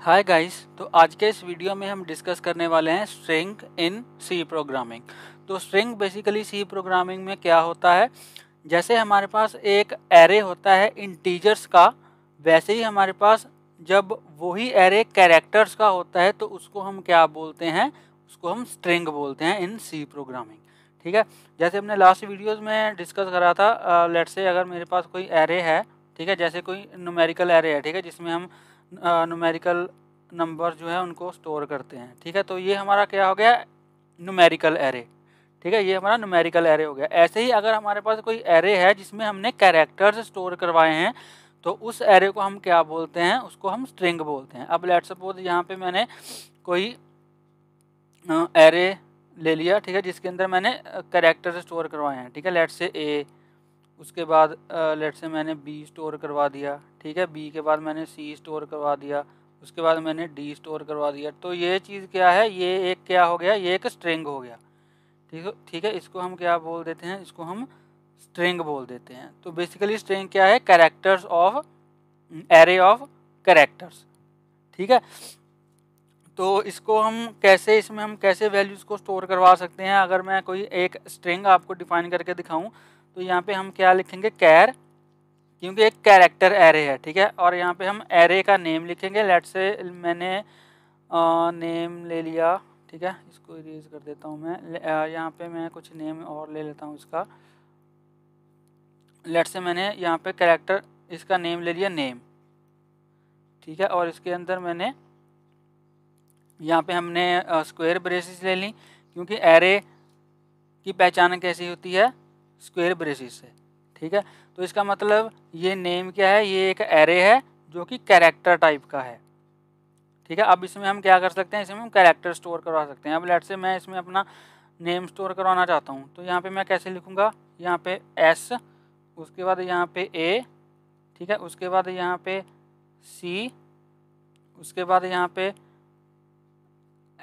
hi guys तो आज के इस वीडियो में हम डिस्कस करने वाले हैं स्ट्रिंग इन सी प्रोग्रामिंग तो स्ट्रिंग बेसिकली सी प्रोग्रामिंग में क्या होता है जैसे हमारे पास एक एरे होता है इंटीजर्स का वैसे ही हमारे पास जब वही एरे कैरेक्टर्स का होता है तो उसको हम क्या बोलते हैं उसको हम स्ट्रिंग बोलते हैं इन सी प्रोग्रामिंग ठीक है जैसे हमने लास्ट वीडियोज़ में डिस्कस करा था लेट से अगर मेरे पास कोई एरे है ठीक है जैसे कोई न्यूमेरिकल एरे है ठीक है जिसमें हम नुमेरिकल नंबर जो है उनको स्टोर करते हैं ठीक है तो ये हमारा क्या हो गया नुमेरिकल एरे ठीक है ये हमारा नुमेरिकल एरे हो गया ऐसे ही अगर हमारे पास कोई एरे है जिसमें हमने कैरेक्टर्स स्टोर करवाए हैं तो उस एरे को हम क्या बोलते हैं उसको हम स्ट्रिंग बोलते हैं अब लेट सपोज यहाँ पे मैंने कोई एरे ले लिया ठीक है जिसके अंदर मैंने कैरेक्टर्स स्टोर करवाए हैं ठीक है लेट से ए उसके बाद लेट से मैंने बी स्टोर करवा दिया ठीक है बी के बाद मैंने सी स्टोर करवा दिया उसके बाद मैंने डी स्टोर करवा दिया तो ये चीज़ क्या है ये एक क्या हो गया ये एक स्ट्रिंग हो गया ठीक है ठीक है इसको हम क्या बोल देते हैं इसको हम स्ट्रिंग बोल देते हैं तो बेसिकली स्ट्रिंग क्या है characters of array of characters ठीक है तो इसको हम कैसे इसमें हम कैसे वैल्यूज़ को स्टोर करवा सकते हैं अगर मैं कोई एक स्ट्रिंग आपको डिफाइन करके दिखाऊं तो यहाँ पे हम क्या लिखेंगे कैर क्योंकि एक कैरेक्टर एरे है ठीक है और यहाँ पे हम एरे का नेम लिखेंगे लेट से मैंने आ, नेम ले लिया ठीक है इसको इरेज कर देता हूँ मैं यहाँ पे मैं कुछ नेम और ले लेता हूँ इसका लेट से मैंने यहाँ पे कैरेक्टर इसका नेम ले लिया नेम ठीक है और इसके अंदर मैंने यहाँ पे हमने स्क्वायर ब्रेसिस ले ली क्योंकि एरे की पहचान कैसी होती है स्क्वेयर ब्रेसिस से ठीक है तो इसका मतलब ये नेम क्या है ये एक एरे है जो कि कैरेक्टर टाइप का है ठीक है अब इसमें हम क्या कर सकते हैं इसमें हम कैरेक्टर स्टोर करवा सकते हैं अब लेट से मैं इसमें अपना नेम स्टोर करवाना चाहता हूँ तो यहाँ पे मैं कैसे लिखूँगा यहाँ पे एस उसके बाद यहाँ पे ए ठीक है उसके बाद यहाँ पे सी उसके बाद यहाँ पे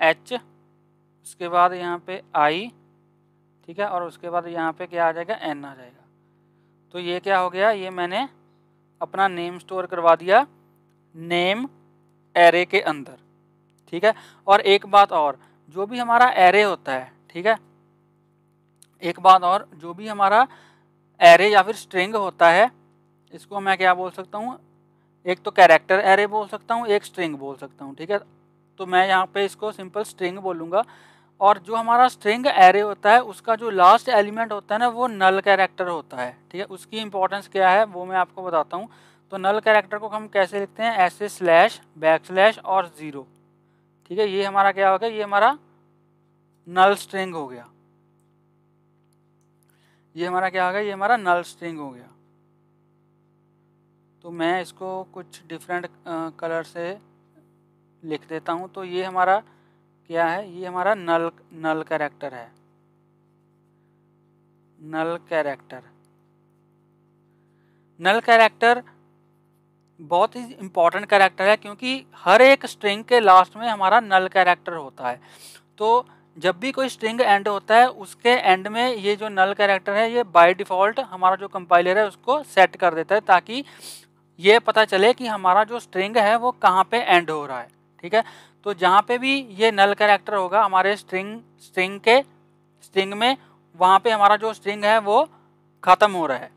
एच उसके बाद यहाँ पे आई ठीक है और उसके बाद यहाँ पे क्या आ जाएगा एन आ जाएगा तो ये क्या हो गया ये मैंने अपना नेम स्टोर करवा दिया नेम एरे के अंदर ठीक है और एक बात और जो भी हमारा एरे होता है ठीक है एक बात और जो भी हमारा एरे या फिर स्ट्रिंग होता है इसको मैं क्या बोल सकता हूँ एक तो कैरेक्टर एरे बोल सकता हूँ एक स्ट्रिंग बोल सकता हूँ ठीक है तो मैं यहाँ पे इसको सिंपल स्ट्रिंग बोलूँगा और जो हमारा स्ट्रिंग एरे होता है उसका जो लास्ट एलिमेंट होता है ना वो नल कैरेक्टर होता है ठीक है उसकी इंपॉर्टेंस क्या है वो मैं आपको बताता हूँ तो नल कैरेक्टर को हम कैसे लिखते हैं ऐसे स्लैश बैक स्लैश और ज़ीरो ठीक है ये हमारा क्या हो गया ये हमारा नल स्ट्रिंग हो गया ये हमारा क्या हो गया ये हमारा नल स्ट्रिंग हो गया तो मैं इसको कुछ डिफरेंट कलर से लिख देता हूँ तो ये हमारा क्या है ये हमारा नल नल कैरेक्टर है नल कैरेक्टर नल कैरेक्टर बहुत ही इम्पॉर्टेंट कैरेक्टर है क्योंकि हर एक स्ट्रिंग के लास्ट में हमारा नल कैरेक्टर होता है तो जब भी कोई स्ट्रिंग एंड होता है उसके एंड में ये जो नल कैरेक्टर है ये बाय डिफ़ॉल्ट हमारा जो कंपाइलर है उसको सेट कर देता है ताकि ये पता चले कि हमारा जो स्ट्रिंग है वो कहाँ पे एंड हो रहा है ठीक है तो जहाँ पे भी ये नल कैरेक्टर होगा हमारे स्ट्रिंग स्ट्रिंग के स्ट्रिंग में वहाँ पे हमारा जो स्ट्रिंग है वो ख़त्म हो रहा है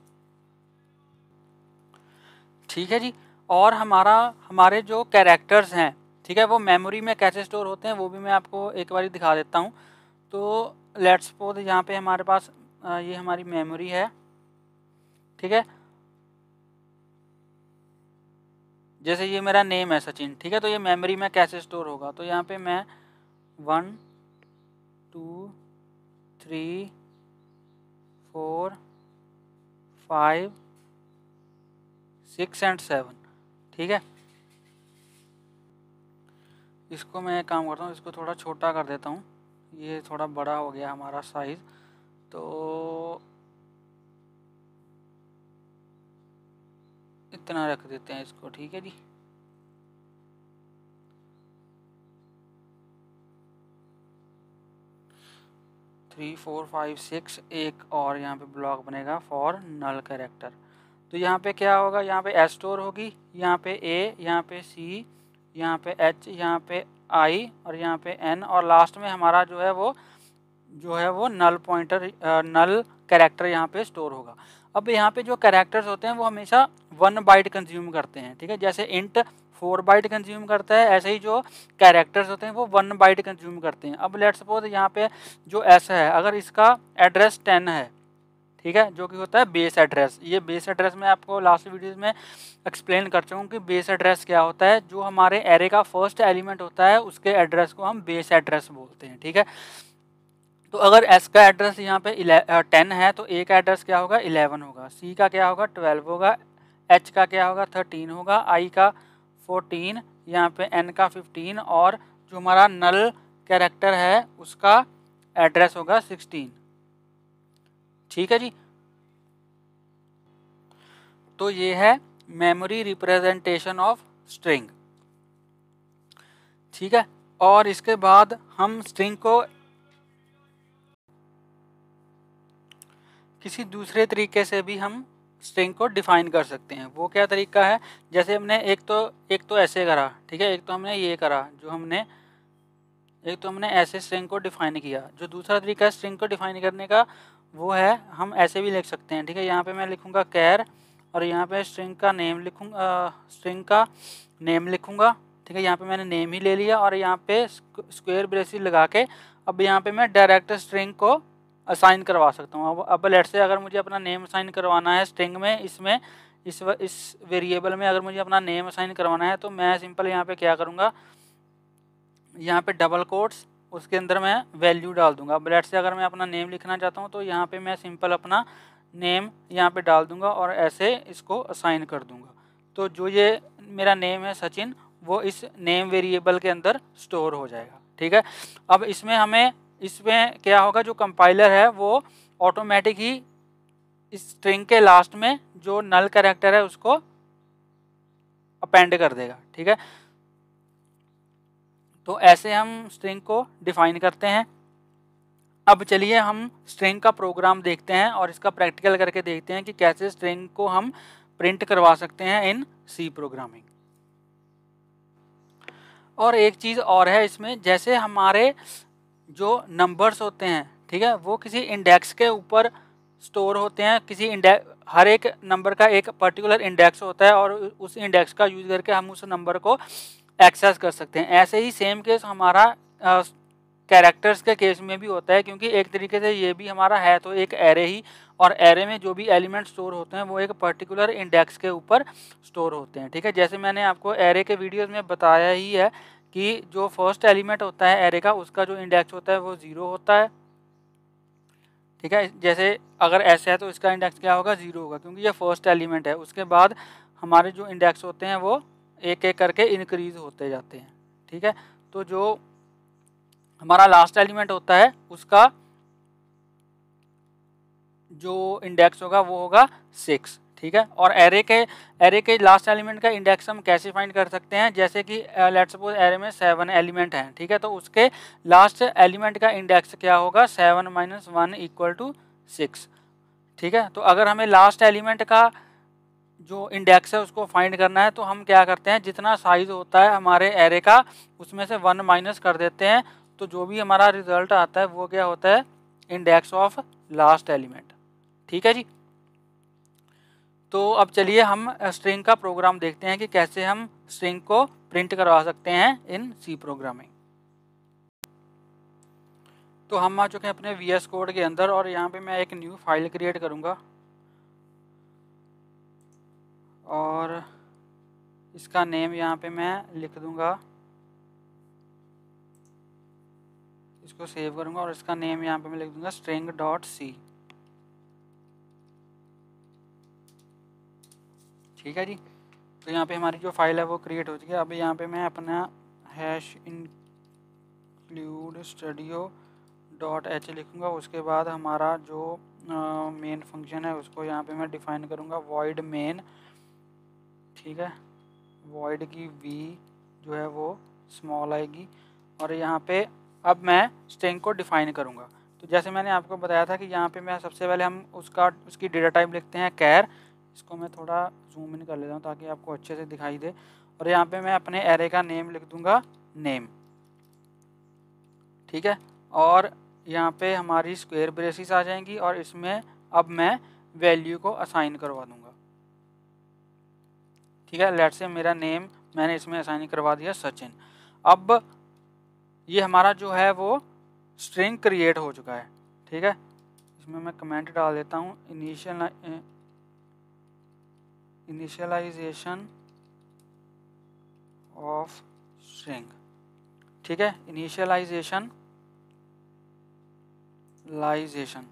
ठीक है जी और हमारा हमारे जो कैरेक्टर्स हैं ठीक है वो मेमोरी में कैसे स्टोर होते हैं वो भी मैं आपको एक बार दिखा देता हूँ तो लेट्स पोज यहाँ पे हमारे पास ये हमारी मेमोरी है ठीक है जैसे ये मेरा नेम है सचिन ठीक है तो ये मेमोरी में कैसे स्टोर होगा तो यहाँ पे मैं one two three four five six and seven ठीक है इसको मैं एक काम करता हूँ इसको थोड़ा छोटा कर देता हूँ ये थोड़ा बड़ा हो गया हमारा साइज़ तो इतना रख देते हैं इसको ठीक है जी थ्री फोर फाइव सिक्स एक और यहाँ पे ब्लॉक बनेगा फॉर नल कैरेक्टर तो यहाँ पे क्या होगा यहाँ पे एस स्टोर होगी यहाँ पे ए यहाँ पे सी यहाँ पे एच यहाँ पे आई और यहाँ पे एन और लास्ट में हमारा जो है वो जो है वो नल पॉइंटर नल कैरेक्टर यहाँ पे स्टोर होगा अब यहाँ पे जो करेक्टर्स होते हैं वो हमेशा वन बाइट कंज्यूम करते हैं ठीक है जैसे इंट फोर बाइट कंज्यूम करता है ऐसे ही जो कैरेक्टर्स होते हैं वो वन बाइट कंज्यूम करते हैं अब लेट सपोज यहाँ पे जो ऐसा है अगर इसका एड्रेस टेन है ठीक है जो कि होता है बेस एड्रेस ये बेस एड्रेस मैं आपको लास्ट वीडियोज़ में एक्सप्लेन कर चुका हूँ कि बेस एड्रेस क्या होता है जो हमारे एरे का फर्स्ट एलिमेंट होता है उसके एड्रेस को हम बेस एड्रेस बोलते हैं ठीक है तो अगर एस का एड्रेस यहाँ पे टेन है तो ए का एड्रेस क्या होगा इलेवन होगा सी का क्या होगा ट्वेल्व होगा एच का क्या होगा थर्टीन होगा आई का फोर्टीन यहाँ पे एन का फिफ्टीन और जो हमारा नल कैरेक्टर है उसका एड्रेस होगा सिक्सटीन ठीक है जी तो ये है मेमोरी रिप्रेजेंटेशन ऑफ स्ट्रिंग ठीक है और इसके बाद हम स्ट्रिंग को किसी दूसरे तरीके से भी हम स्ट्रिंग को डिफाइन कर सकते हैं वो क्या तरीका है जैसे हमने एक तो एक तो ऐसे करा ठीक है एक तो हमने ये करा जो हमने एक तो हमने ऐसे स्ट्रिंग को डिफाइन किया जो दूसरा तरीका है स्ट्रिंग को डिफाइन करने का वो है हम ऐसे भी लिख सकते हैं ठीक है यहाँ पे मैं लिखूँगा कैर और यहाँ पे स्ट्रिंग का नेम लिखूँगा स्ट्रिंग का नेम लिखूँगा ठीक है यहाँ पे मैंने नेम ही ले लिया और यहाँ पे स्क्वेयर ब्रेसिस लगा के अब यहाँ पे मैं डायरेक्ट स्ट्रिंग को असाइन करवा सकता हूँ अब अब लेट से अगर मुझे अपना नेम असाइन करवाना है स्ट्रिंग में इसमें इस व इस वेरिएबल में अगर मुझे अपना नेम असाइन करवाना है तो मैं सिंपल यहाँ पे क्या करूँगा यहाँ पे डबल कोट्स उसके अंदर मैं वैल्यू डाल दूँगा अब लेट से अगर मैं अपना नेम लिखना चाहता हूँ तो यहाँ पर मैं सिंपल अपना नेम यहाँ पर डाल दूँगा और ऐसे इसको असाइन कर दूँगा तो जो ये मेरा नेम है सचिन वो इस नेम वेरिएबल के अंदर स्टोर हो जाएगा ठीक है अब इसमें हमें इसमें क्या होगा जो कंपाइलर है वो ऑटोमेटिक ही इस स्ट्रिंग के लास्ट में जो नल करेक्टर है उसको अपेंड कर देगा ठीक है तो ऐसे हम स्ट्रिंग को डिफाइन करते हैं अब चलिए हम स्ट्रिंग का प्रोग्राम देखते हैं और इसका प्रैक्टिकल करके देखते हैं कि कैसे स्ट्रिंग को हम प्रिंट करवा सकते हैं इन सी प्रोग्रामिंग और एक चीज़ और है इसमें जैसे हमारे जो नंबर्स होते हैं ठीक है वो किसी इंडेक्स के ऊपर स्टोर होते हैं किसी इंडेक्स हर एक नंबर का एक पर्टिकुलर इंडेक्स होता है और उस इंडेक्स का यूज करके हम उस नंबर को एक्सेस कर सकते हैं ऐसे ही सेम केस हमारा कैरेक्टर्स के केस में भी होता है क्योंकि एक तरीके से ये भी हमारा है तो एक एरे ही और एरे में जो भी एलिमेंट स्टोर होते हैं वो एक पर्टिकुलर इंडेक्स के ऊपर स्टोर होते हैं ठीक है जैसे मैंने आपको एरे के वीडियोज में बताया ही है कि जो फर्स्ट एलिमेंट होता है एरे का उसका जो इंडेक्स होता है वो ज़ीरो होता है ठीक है जैसे अगर ऐसे है तो इसका इंडेक्स क्या होगा ज़ीरो होगा क्योंकि ये फर्स्ट एलिमेंट है उसके बाद हमारे जो इंडेक्स होते हैं वो एक एक करके इनक्रीज़ होते जाते हैं ठीक है तो जो हमारा लास्ट एलिमेंट होता है उसका जो इंडेक्स होगा वो होगा सिक्स ठीक है और एरे के एरे के लास्ट एलिमेंट का इंडेक्स हम कैसे फाइंड कर सकते हैं जैसे कि लेट सपोज एरे में सेवन एलिमेंट हैं ठीक है तो उसके लास्ट एलिमेंट का इंडेक्स क्या होगा seven minus one equal to six ठीक है तो अगर हमें लास्ट एलिमेंट का जो इंडेक्स है उसको फाइंड करना है तो हम क्या करते हैं जितना साइज होता है हमारे एरे का उसमें से वन माइनस कर देते हैं तो जो भी हमारा रिजल्ट आता है वो क्या होता है इंडेक्स ऑफ लास्ट एलिमेंट ठीक है जी तो अब चलिए हम स्ट्रिंग का प्रोग्राम देखते हैं कि कैसे हम स्ट्रिंग को प्रिंट करवा सकते हैं इन सी प्रोग्रामिंग तो हम आ चुके हैं अपने वी एस कोड के अंदर और यहाँ पे मैं एक न्यू फाइल क्रिएट करूँगा और इसका नेम यहाँ पे मैं लिख दूँगा इसको सेव करूँगा और इसका नेम यहाँ पे मैं लिख दूँगा स्ट्रिंग डॉट सी ठीक है जी तो यहाँ पे हमारी जो फाइल है वो क्रिएट हो चुकी है अब यहाँ पे मैं अपना hash include stdio dot H लिखूँगा उसके बाद हमारा जो मेन uh, फंक्शन है उसको यहाँ पे मैं डिफाइन करूँगा वॉइड मेन ठीक है वॉइड की वी जो है वो स्मॉल आएगी और यहाँ पे अब मैं स्ट्रिंग को डिफाइन करूँगा तो जैसे मैंने आपको बताया था कि यहाँ पे मैं सबसे पहले हम उसका उसकी डेटा टाइप लिखते हैं कैर इसको मैं थोड़ा जूम इन कर लेता हूँ ताकि आपको अच्छे से दिखाई दे और यहाँ पे मैं अपने एरे का नेम लिख दूंगा नेम ठीक है और यहाँ पे हमारी स्क्वेयर ब्रेसिस आ जाएंगी और इसमें अब मैं वैल्यू को असाइन करवा दूँगा ठीक है लेट से मेरा नेम मैंने इसमें असाइन करवा दिया सचिन अब ये हमारा जो है वो स्ट्रिंग क्रिएट हो चुका है ठीक है इसमें मैं कमेंट डाल देता हूँ इनिशियल इनिशियलाइजेशन ऑफ स्ट्रिंग ठीक है initialisation lisation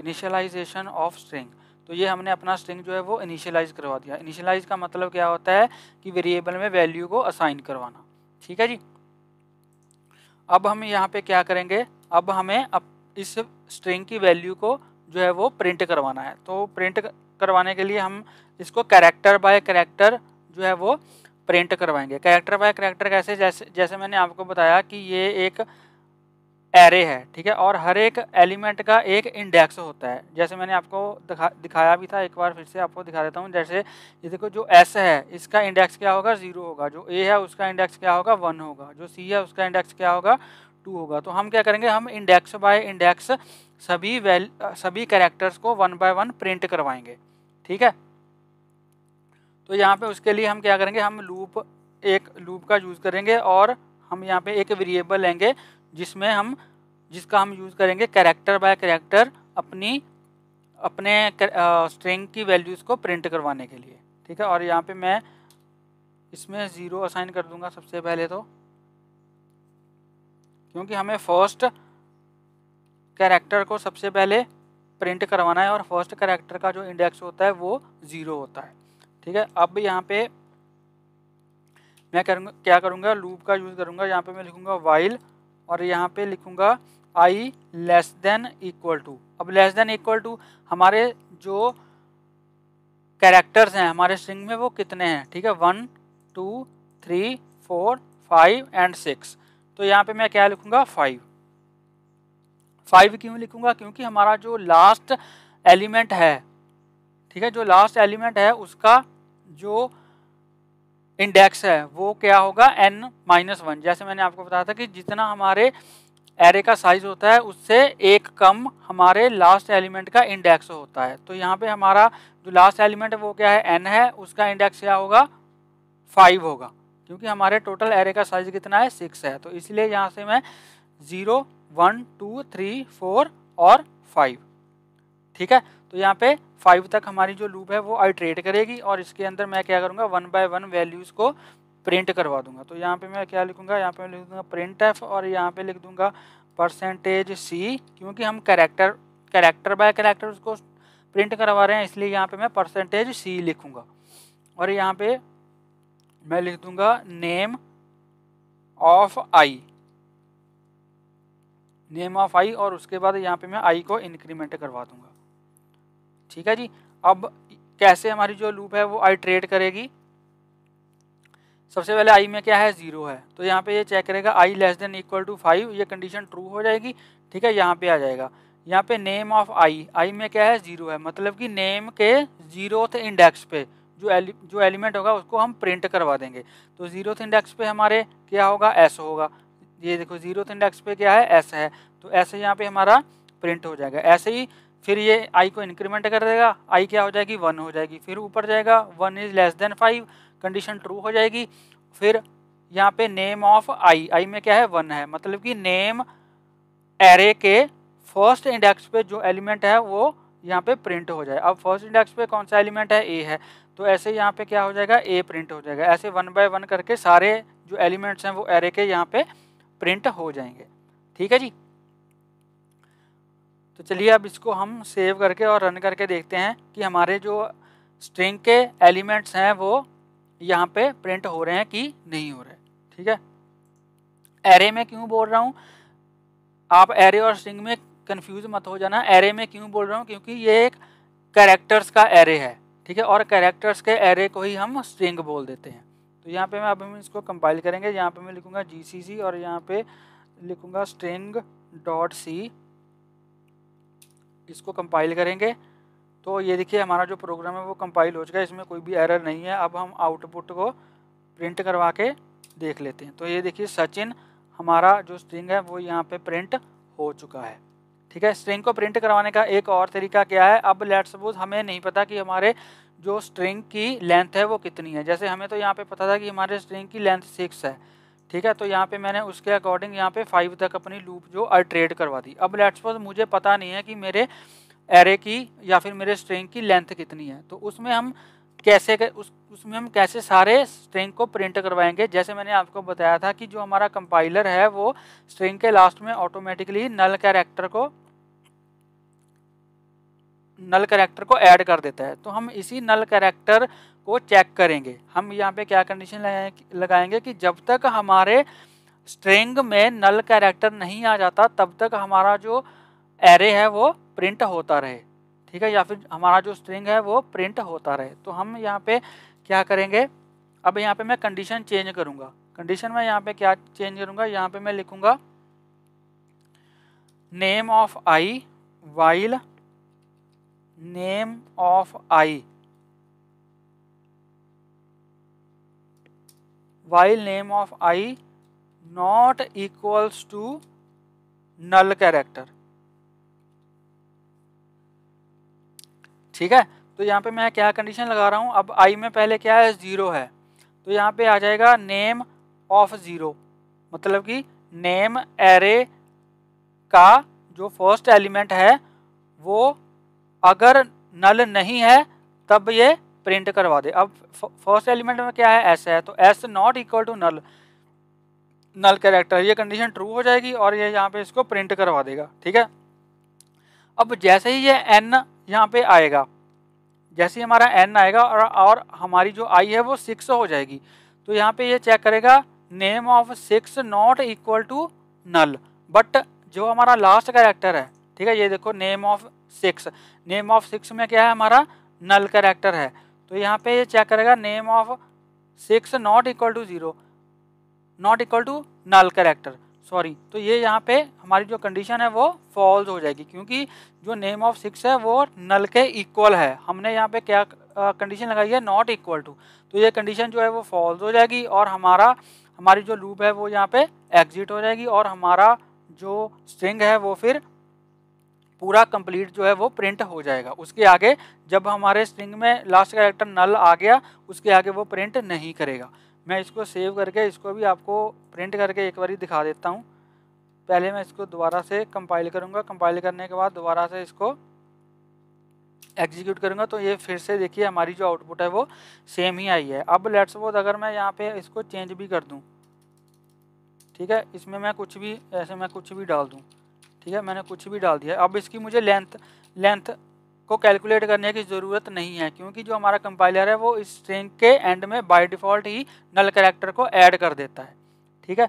initialisation of string तो ये हमने अपना स्ट्रिंग जो है वो इनिशियलाइज करवा दिया इनिशियलाइज का मतलब क्या होता है कि वेरिएबल में वैल्यू को असाइन करवाना ठीक है जी अब हम यहाँ पे क्या करेंगे अब हमें अब इस स्ट्रिंग की वैल्यू को जो है वो प्रिंट करवाना है तो प्रिंट करवाने के लिए हम इसको करैक्टर बाय करैक्टर जो है वो प्रिंट करवाएंगे कैरेक्टर बाय करैक्टर कैसे जैसे जैसे मैंने आपको बताया कि ये एक एरे है ठीक है और हर एक एलिमेंट का एक इंडेक्स होता है जैसे मैंने आपको दिखा दिखाया भी था एक बार फिर से आपको दिखा देता हूँ जैसे ये देखो जो एस है इसका इंडेक्स क्या होगा ज़ीरो होगा जो ए है उसका इंडेक्स क्या होगा वन होगा जो सी है उसका इंडेक्स क्या होगा टू होगा तो हम क्या करेंगे हम इंडेक्स बाय इंडेक्स सभी वैल सभी कैरेक्टर्स को वन बाय वन प्रिंट करवाएंगे ठीक है तो यहाँ पे उसके लिए हम क्या करेंगे हम लूप एक लूप का यूज़ करेंगे और हम यहाँ पे एक वेरिएबल लेंगे जिसमें हम जिसका हम यूज़ करेंगे करेक्टर बाय करेक्टर अपनी अपने स्ट्रिंग की वैल्यूज़ को प्रिंट करवाने के लिए ठीक है और यहाँ पे मैं इसमें ज़ीरो असाइन कर दूँगा सबसे पहले तो क्योंकि हमें फर्स्ट कैरेक्टर को सबसे पहले प्रिंट करवाना है और फर्स्ट कैरेक्टर का जो इंडेक्स होता है वो ज़ीरो होता है ठीक है अब यहाँ पे मैं करूँगा क्या करूँगा लूप का यूज़ करूँगा यहाँ पे मैं लिखूँगा वाइल और यहाँ पे लिखूँगा I less than equal to अब लेस देन इक्वल टू हमारे जो कैरेक्टर्स हैं हमारे स्ट्रिंग में वो कितने हैं ठीक है one two three four five and six तो यहाँ पे मैं क्या लिखूँगा फाइव फाइव क्यों लिखूँगा क्योंकि हमारा जो लास्ट एलिमेंट है ठीक है जो लास्ट एलिमेंट है उसका जो इंडेक्स है वो क्या होगा एन माइनस वन जैसे मैंने आपको बताया था कि जितना हमारे एरे का साइज होता है उससे एक कम हमारे लास्ट एलिमेंट का इंडेक्स होता है तो यहाँ पे हमारा जो लास्ट एलिमेंट है वो क्या है एन है उसका इंडेक्स क्या होगा फाइव होगा क्योंकि हमारे टोटल एरे का साइज कितना है सिक्स है तो इसलिए यहाँ से मैं zero one two three four और फाइव ठीक है तो यहाँ पे फाइव तक हमारी जो लूप है वो अल्ट्रेट करेगी और इसके अंदर मैं क्या करूँगा वन बाय वन वैल्यूज़ को प्रिंट करवा दूंगा तो यहाँ पे मैं क्या लिखूंगा यहाँ पे मैं लिख दूंगा प्रिंट एफ और यहाँ पे लिख दूंगा परसेंटेज सी क्योंकि हम करेक्टर करेक्टर बाय करेक्टर उसको प्रिंट करवा रहे हैं इसलिए यहाँ पे मैं परसेंटेज सी लिखूंगा और यहाँ पे मैं लिख दूंगा name of i name of i और उसके बाद यहाँ पे मैं आई को इंक्रीमेंट करवा दूंगा ठीक है जी अब कैसे हमारी जो लूप है वो आई ट्रेड करेगी सबसे पहले आई में क्या है ज़ीरो है तो यहाँ पे ये चेक करेगा i less than equal to five ये कंडीशन ट्रू हो जाएगी ठीक है यहाँ पे आ जाएगा यहाँ पे नेम ऑफ आई आई में क्या है ज़ीरो है मतलब कि नेम के ज़ीरोथ इंडेक्स पे जो एलि जो एलिमेंट होगा उसको हम प्रिंट करवा देंगे तो ज़ीरोथ इंडेक्स पे हमारे क्या होगा एस होगा ये देखो ज़ीरोथ इंडेक्स पे क्या है एस है तो ऐसे यहाँ पे हमारा प्रिंट हो जाएगा ऐसे ही फिर ये आई को इंक्रीमेंट कर देगा आई क्या हो जाएगी वन हो जाएगी फिर ऊपर जाएगा one is less than five condition true हो जाएगी फिर यहाँ पे नेम ऑफ आई आई में क्या है वन है मतलब कि नेम एरे के फर्स्ट इंडेक्स पे जो एलिमेंट है वो यहाँ पे प्रिंट हो जाए अब फर्स्ट इंडेक्स पे कौन सा एलिमेंट है ए है तो ऐसे यहाँ पे क्या हो जाएगा ए प्रिंट हो जाएगा ऐसे वन बाय वन करके सारे जो एलिमेंट्स हैं वो एरे के यहाँ पे प्रिंट हो जाएंगे ठीक है जी तो चलिए अब इसको हम सेव करके और रन करके देखते हैं कि हमारे जो स्ट्रिंग के एलिमेंट्स हैं वो यहाँ पे प्रिंट हो रहे हैं कि नहीं हो रहे ठीक है एरे में क्यों बोल रहा हूँ आप एरे और स्ट्रिंग में कंफ्यूज मत हो जाना एरे में क्यों बोल रहा हूँ क्योंकि ये एक कैरेक्टर्स का एरे है ठीक है और कैरेक्टर्स के एरे को ही हम स्ट्रिंग बोल देते हैं तो यहाँ पे मैं अब हम इसको कंपाइल करेंगे यहाँ पे मैं लिखूँगा जी और यहाँ पे लिखूँगा स्ट्रिंग डॉट सी इसको कंपाइल करेंगे तो ये देखिए हमारा जो प्रोग्राम है वो कंपाइल हो चुका है इसमें कोई भी एरर नहीं है अब हम आउटपुट को प्रिंट करवा के देख लेते हैं तो ये देखिए सचिन हमारा जो स्ट्रिंग है वो यहाँ पे प्रिंट हो चुका है ठीक है स्ट्रिंग को प्रिंट करवाने का एक और तरीका क्या है अब लेट सपोज हमें नहीं पता कि हमारे जो स्ट्रिंग की लेंथ है वो कितनी है जैसे हमें तो यहाँ पे पता था कि हमारे स्ट्रिंग की लेंथ सिक्स है ठीक है तो यहाँ पे मैंने उसके अकॉर्डिंग यहाँ पे फाइव तक अपनी लूप जो अल्ट्रेट करवा दी अब लेट्स सपोज मुझे पता नहीं है कि मेरे एरे की या फिर मेरे स्ट्रिंग की लेंथ कितनी है तो उसमें हम कैसे उस उसमें हम कैसे सारे स्ट्रिंग को प्रिंट करवाएंगे जैसे मैंने आपको बताया था कि जो हमारा कंपाइलर है वो स्ट्रिंग के लास्ट में ऑटोमेटिकली नल कैरेक्टर को नल कैरेक्टर को ऐड कर देता है तो हम इसी नल कैरेक्टर को चेक करेंगे हम यहाँ पे क्या कंडीशन लगाएंगे कि जब तक हमारे स्ट्रिंग में नल कैरेक्टर नहीं आ जाता तब तक हमारा जो एरे है वो प्रिंट होता रहे ठीक है या फिर हमारा जो स्ट्रिंग है वो प्रिंट होता रहे तो हम यहाँ पे क्या करेंगे अब यहाँ पे मैं कंडीशन चेंज करूँगा कंडीशन में यहाँ पे क्या चेंज करूँगा यहाँ पे मैं लिखूँगा name of i while name of i while name of i not equals to null character ठीक है तो यहाँ पे मैं क्या कंडीशन लगा रहा हूँ अब आई में पहले क्या है ज़ीरो है तो यहाँ पे आ जाएगा नेम ऑफ ज़ीरो मतलब कि नेम एरे का जो फर्स्ट एलिमेंट है वो अगर नल नहीं है तब ये प्रिंट करवा दे अब फर्स्ट एलिमेंट में क्या है एस है तो s not equal to null null character ये कंडीशन ट्रू हो जाएगी और ये यहाँ पे इसको प्रिंट करवा देगा ठीक है अब जैसे ही ये एन यहाँ पे आएगा जैसे ही हमारा एन आएगा और और हमारी जो आई है वो सिक्स हो जाएगी तो यहाँ पे ये चेक करेगा name of six not equal to null but जो हमारा लास्ट कैरेक्टर है ठीक है ये देखो name of six name of six में क्या है हमारा नल कैरेक्टर है तो यहाँ पे ये चेक करेगा name of six not equal to zero not equal to null character sorry तो ये यहाँ पे हमारी जो कंडीशन है वो फॉल्स हो जाएगी क्योंकि जो नेम ऑफ सिक्स है वो नल के इक्वल है हमने यहाँ पे क्या कंडीशन लगाई है नॉट इक्वल टू तो ये कंडीशन जो है वो फॉल्स हो जाएगी और हमारा हमारी जो लूप है वो यहाँ पे एग्जिट हो जाएगी और हमारा जो स्ट्रिंग है वो फिर पूरा कंप्लीट जो है वो प्रिंट हो जाएगा उसके आगे जब हमारे स्ट्रिंग में लास्ट कैरेक्टर नल आ गया उसके आगे वो प्रिंट नहीं करेगा मैं इसको सेव करके इसको भी आपको प्रिंट करके एक बार दिखा देता हूँ पहले मैं इसको दोबारा से कंपाइल करूँगा कंपाइल करने के बाद दोबारा से इसको एग्जीक्यूट करूँगा तो ये फिर से देखिए हमारी जो आउटपुट है वो सेम ही आई है अब लेट्स सपोज अगर मैं यहाँ पे इसको चेंज भी कर दूँ ठीक है इसमें मैं कुछ भी ऐसे मैं कुछ भी डाल दूँ ठीक है मैंने कुछ भी डाल दिया अब इसकी मुझे लेंथ लेंथ को कैलकुलेट करने की ज़रूरत नहीं है क्योंकि जो हमारा कंपाइलर है वो इस स्ट्रिंग के एंड में बाय डिफ़ॉल्ट ही नल करेक्टर को ऐड कर देता है ठीक है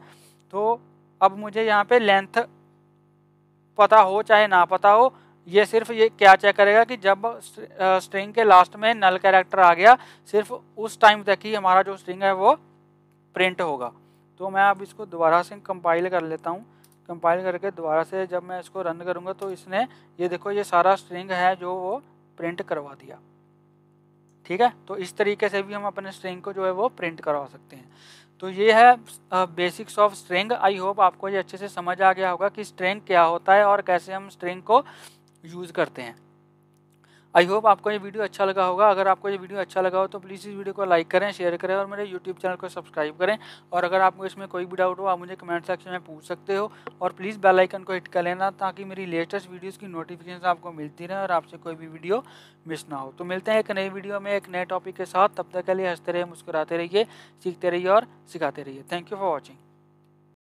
तो अब मुझे यहाँ पे लेंथ पता हो चाहे ना पता हो ये सिर्फ ये क्या चेक करेगा कि जब स्ट्रिंग के लास्ट में नल कैरेक्टर आ गया सिर्फ उस टाइम तक ही हमारा जो स्ट्रिंग है वो प्रिंट होगा तो मैं अब इसको दोबारा से कंपाइल कर लेता हूँ कंपाइल करके दोबारा से जब मैं इसको रन करूँगा तो इसने ये देखो ये सारा स्ट्रिंग है जो वो प्रिंट करवा दिया ठीक है तो इस तरीके से भी हम अपने स्ट्रिंग को जो है वो प्रिंट करवा सकते हैं तो ये है basics of string I hope आपको ये अच्छे से समझ आ गया होगा कि स्ट्रिंग क्या होता है और कैसे हम स्ट्रिंग को यूज़ करते हैं आई होप आपको ये वीडियो अच्छा लगा होगा अगर आपको ये वीडियो अच्छा लगा हो तो प्लीज़ इस वीडियो को लाइक करें शेयर करें और मेरे यूट्यूब चैनल को सब्सक्राइब करें और अगर आपको इसमें कोई भी डाउट हो आप मुझे कमेंट सेक्शन में पूछ सकते हो और प्लीज़ बेल आइकन को हिट कर लेना ताकि मेरी लेटेस्ट वीडियोज़ की नोटिफिकेशन आपको मिलती रहे और आपसे कोई भी वीडियो मिस ना हो तो मिलते हैं एक नई वीडियो में एक नए टॉपिक के साथ तब तक के लिए हंसते रहिए मुस्कुराते रहिए सीखते रहिए और सिखाते रहिए थैंक यू फॉर वॉचिंग